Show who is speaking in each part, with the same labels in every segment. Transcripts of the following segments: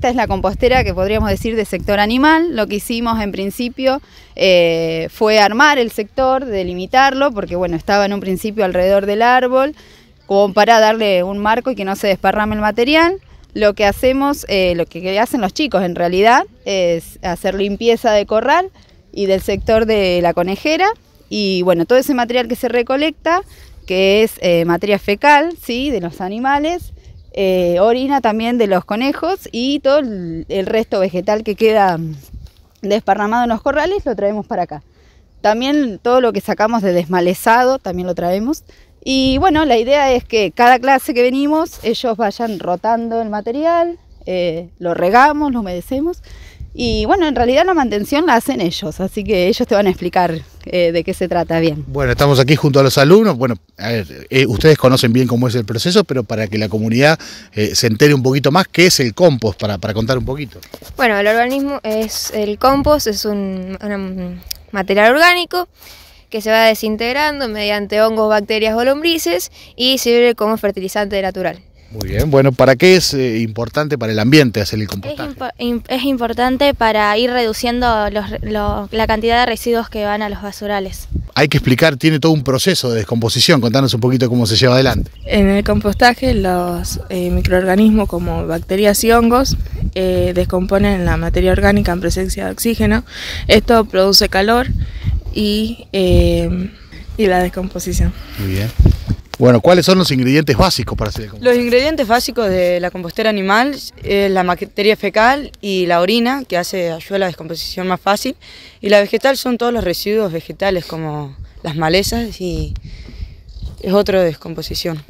Speaker 1: Esta es la compostera que podríamos decir de sector animal. Lo que hicimos en principio eh, fue armar el sector, delimitarlo, porque bueno, estaba en un principio alrededor del árbol, como para darle un marco y que no se desparrame el material. Lo que hacemos, eh, lo que hacen los chicos en realidad, es hacer limpieza de corral y del sector de la conejera. Y bueno, todo ese material que se recolecta, que es eh, materia fecal, ¿sí? de los animales, eh, orina también de los conejos y todo el, resto vegetal que queda desparramado en los corrales lo traemos para acá. También todo lo que sacamos de desmalezado también lo traemos. Y bueno, la idea es que cada clase que venimos ellos vayan rotando el material, eh, lo regamos, lo humedecemos. Y bueno, en realidad la mantención la hacen ellos, así que ellos te van a explicar eh, de qué se trata bien.
Speaker 2: Bueno, estamos aquí junto a los alumnos. Bueno, a ver, eh, ustedes conocen bien cómo es el proceso, pero para que la comunidad eh, se entere un poquito más, ¿qué es el compost? Para, para contar un poquito.
Speaker 1: Bueno, el organismo es el compost, es un material orgánico que se va desintegrando mediante hongos, bacterias o lombrices y sirve como fertilizante natural.
Speaker 2: Muy bien, bueno, ¿para qué es eh, importante para el ambiente hacer el
Speaker 1: compostaje? Es, importante para ir reduciendo la cantidad de residuos que van a los basurales.
Speaker 2: Hay que explicar, tiene todo un proceso de descomposición, contanos un poquito cómo se lleva adelante.
Speaker 1: En el compostaje los eh, microorganismos como bacterias y hongos eh, descomponen la materia orgánica en presencia de oxígeno, esto produce calor y, y la descomposición.
Speaker 2: Muy bien. Bueno, ¿cuáles son los ingredientes básicos para hacer el compost?
Speaker 1: Los ingredientes básicos de la compostera animal es la materia fecal y la orina, que hace, ayuda a la descomposición más fácil. Y la vegetal son todos los residuos vegetales, como las malezas, y es otra descomposición.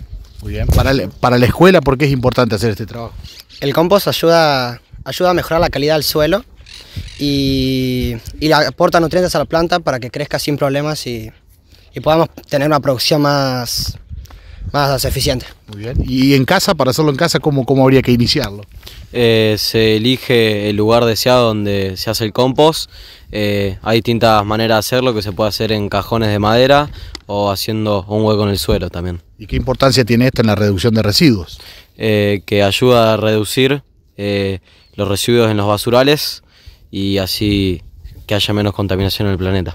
Speaker 2: Muy bien. Para, la escuela, ¿por qué es importante hacer este trabajo? El compost ayuda, ayuda a mejorar la calidad del suelo y, y aporta nutrientes a la planta para que crezca sin problemas y, y podamos tener una producción más, más eficiente. Muy bien. ¿Y en casa, para hacerlo en casa, cómo, cómo habría que iniciarlo? Eh,
Speaker 1: se elige el lugar deseado donde se hace el compost. Eh, hay distintas maneras de hacerlo, que se puede hacer en cajones de madera o haciendo un hueco en el suelo también.
Speaker 2: ¿Y qué importancia tiene esto en la reducción de residuos?
Speaker 1: Eh, que ayuda a reducir
Speaker 2: los residuos en los basurales y así que haya menos contaminación en el planeta.